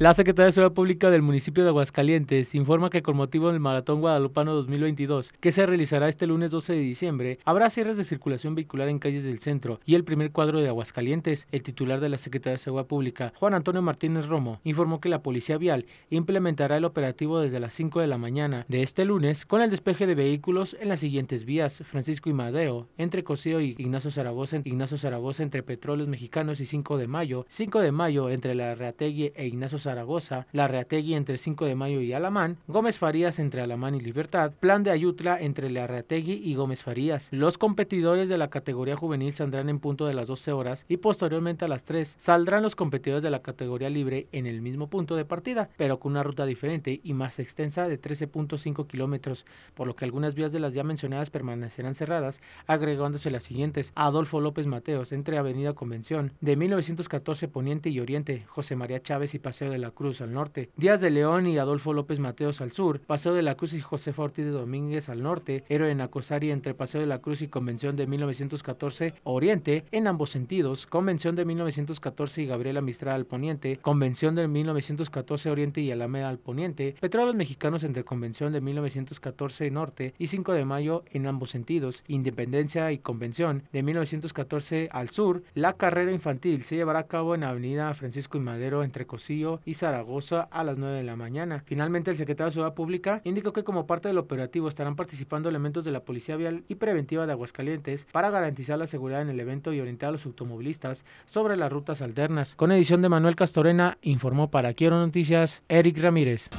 La Secretaría de Seguridad Pública del municipio de Aguascalientes informa que con motivo del Maratón Guadalupano 2022, que se realizará este lunes 12 de diciembre, habrá cierres de circulación vehicular en calles del centro y el primer cuadro de Aguascalientes. El titular de la Secretaría de Seguridad Pública, Juan Antonio Martínez Romo, informó que la Policía Vial implementará el operativo desde las 5 de la mañana de este lunes con el despeje de vehículos en las siguientes vías Francisco y Madeo, entre Cosío y Ignacio Zaragoza, Ignacio Zaragoza entre Petróleos Mexicanos y 5 de Mayo, 5 de Mayo entre la Reategui e Ignacio Zaragoza, Larreategui entre 5 de mayo y Alamán, Gómez Farías entre Alamán y Libertad, Plan de Ayutla entre La Larreategui y Gómez Farías. Los competidores de la categoría juvenil saldrán en punto de las 12 horas y posteriormente a las 3 saldrán los competidores de la categoría libre en el mismo punto de partida, pero con una ruta diferente y más extensa de 13.5 kilómetros, por lo que algunas vías de las ya mencionadas permanecerán cerradas, agregándose las siguientes. Adolfo López Mateos entre Avenida Convención de 1914 Poniente y Oriente, José María Chávez y Paseo de la Cruz al norte, Díaz de León y Adolfo López Mateos al sur, Paseo de la Cruz y José Forti de Domínguez al norte, Héroe Nacosari entre Paseo de la Cruz y Convención de 1914 oriente, en ambos sentidos, Convención de 1914 y Gabriela Mistral al poniente, Convención de 1914 oriente y Alameda al poniente, Petróleos Mexicanos entre Convención de 1914 norte y 5 de mayo en ambos sentidos, Independencia y Convención de 1914 al sur, la carrera infantil se llevará a cabo en Avenida Francisco y Madero entre Cosillo y Zaragoza a las 9 de la mañana. Finalmente, el secretario de Ciudad Pública indicó que como parte del operativo estarán participando elementos de la Policía Vial y Preventiva de Aguascalientes para garantizar la seguridad en el evento y orientar a los automovilistas sobre las rutas alternas. Con edición de Manuel Castorena, informó para Quiero Noticias Eric Ramírez.